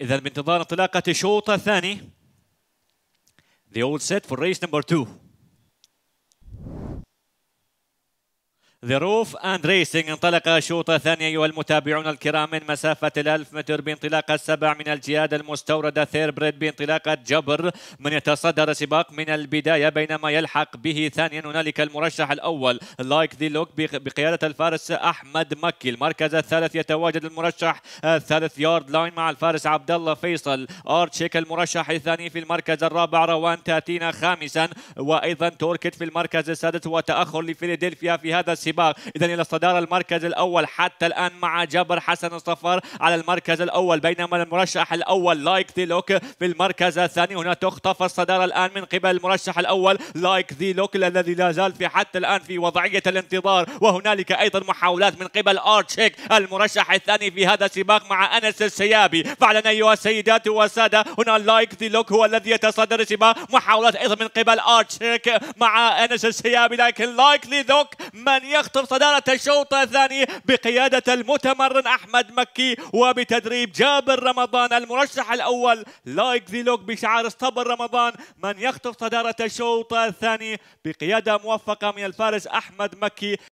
إذا بانتظار انطلاقة الشوط الثاني The old set for race number two. ذا روف اند ريسنج انطلق الشوط الثاني أيها المتابعون الكرام من مسافة الألف متر بانطلاقة السبع من الجياد المستوردة ثيربريد بانطلاقة جبر من يتصدر سباق من البداية بينما يلحق به ثانيا هنالك المرشح الأول لايك ذا لوك بقيادة الفارس أحمد مكي المركز الثالث يتواجد المرشح الثالث يارد لاين مع الفارس عبد الله فيصل أرتشيك المرشح الثاني في المركز الرابع روان تاتينا خامسا وأيضا توركت في المركز السادس وتأخر لفيلادلفيا في هذا السباق إذا إلى الصدارة المركز الأول حتى الآن مع جبر حسن الصفر على المركز الأول بينما المرشح الأول لايك ذي لوك في المركز الثاني هنا تخطف الصدارة الآن من قبل المرشح الأول لايك ذي لوك الذي لا زال في حتى الآن في وضعية الانتظار وهنالك أيضا محاولات من قبل أرتشيك المرشح الثاني في هذا السباق مع أنس السيابي فعلا أيها السيدات والسادة هنا لايك ذي لوك هو الذي يتصدر السباق محاولات أيضا من قبل أرتشيك مع أنس السيابي لكن لايك ذي لوك من يخطف صدارة الشوط الثاني بقيادة المتمرن أحمد مكي وبتدريب جابر رمضان المرشح الأول لايك ذي لوك بشعار اصطبر رمضان من يخطف صدارة الشوط الثاني بقيادة موفقة من الفارس أحمد مكي